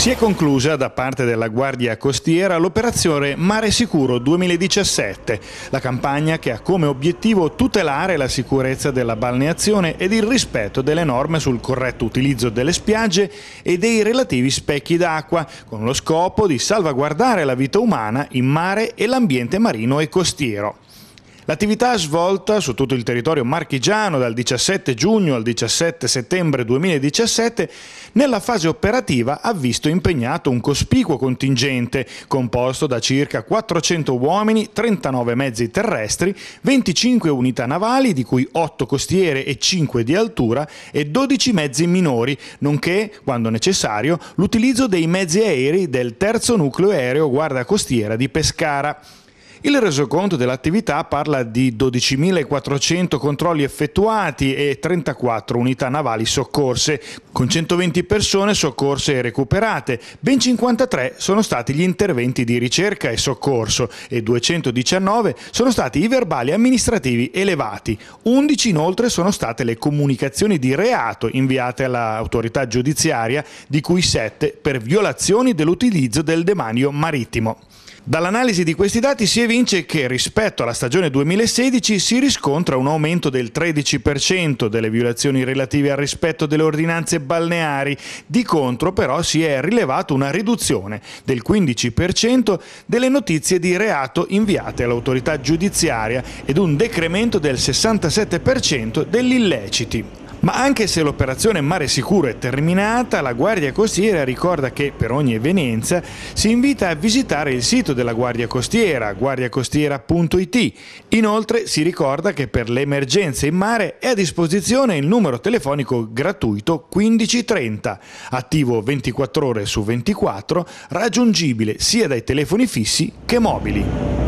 Si è conclusa da parte della Guardia Costiera l'operazione Mare Sicuro 2017, la campagna che ha come obiettivo tutelare la sicurezza della balneazione ed il rispetto delle norme sul corretto utilizzo delle spiagge e dei relativi specchi d'acqua, con lo scopo di salvaguardare la vita umana in mare e l'ambiente marino e costiero. L'attività svolta su tutto il territorio marchigiano dal 17 giugno al 17 settembre 2017 nella fase operativa ha visto impegnato un cospicuo contingente composto da circa 400 uomini, 39 mezzi terrestri, 25 unità navali di cui 8 costiere e 5 di altura e 12 mezzi minori, nonché, quando necessario, l'utilizzo dei mezzi aerei del terzo nucleo aereo guarda costiera di Pescara. Il resoconto dell'attività parla di 12.400 controlli effettuati e 34 unità navali soccorse, con 120 persone soccorse e recuperate. Ben 53 sono stati gli interventi di ricerca e soccorso e 219 sono stati i verbali amministrativi elevati. 11 inoltre sono state le comunicazioni di reato inviate all'autorità giudiziaria, di cui 7 per violazioni dell'utilizzo del demanio marittimo. Dall'analisi di questi dati si evince che rispetto alla stagione 2016 si riscontra un aumento del 13% delle violazioni relative al rispetto delle ordinanze balneari, di contro però si è rilevato una riduzione del 15% delle notizie di reato inviate all'autorità giudiziaria ed un decremento del 67% degli illeciti. Ma anche se l'operazione Mare Sicuro è terminata, la Guardia Costiera ricorda che per ogni evenienza si invita a visitare il sito della Guardia Costiera, guardiacostiera.it. Inoltre si ricorda che per le emergenze in mare è a disposizione il numero telefonico gratuito 1530, attivo 24 ore su 24, raggiungibile sia dai telefoni fissi che mobili.